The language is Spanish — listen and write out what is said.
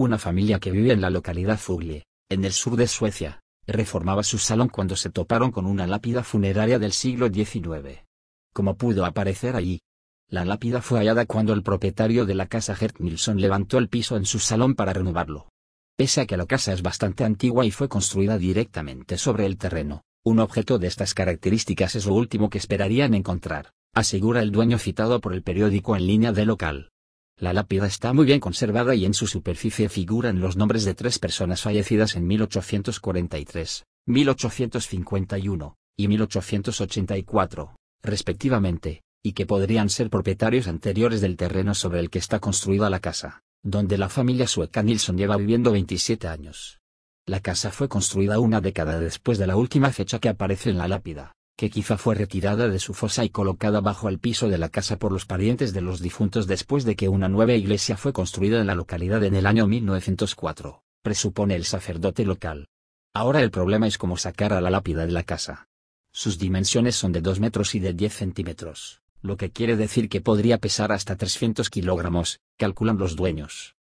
una familia que vive en la localidad Fugle, en el sur de Suecia, reformaba su salón cuando se toparon con una lápida funeraria del siglo XIX. ¿Cómo pudo aparecer allí? La lápida fue hallada cuando el propietario de la casa Gert Nilsson levantó el piso en su salón para renovarlo. Pese a que la casa es bastante antigua y fue construida directamente sobre el terreno, un objeto de estas características es lo último que esperarían encontrar, asegura el dueño citado por el periódico en línea de local. La lápida está muy bien conservada y en su superficie figuran los nombres de tres personas fallecidas en 1843, 1851 y 1884, respectivamente, y que podrían ser propietarios anteriores del terreno sobre el que está construida la casa, donde la familia sueca Nilsson lleva viviendo 27 años. La casa fue construida una década después de la última fecha que aparece en la lápida que quizá fue retirada de su fosa y colocada bajo el piso de la casa por los parientes de los difuntos después de que una nueva iglesia fue construida en la localidad en el año 1904, presupone el sacerdote local. Ahora el problema es cómo sacar a la lápida de la casa. Sus dimensiones son de 2 metros y de 10 centímetros, lo que quiere decir que podría pesar hasta 300 kilogramos, calculan los dueños.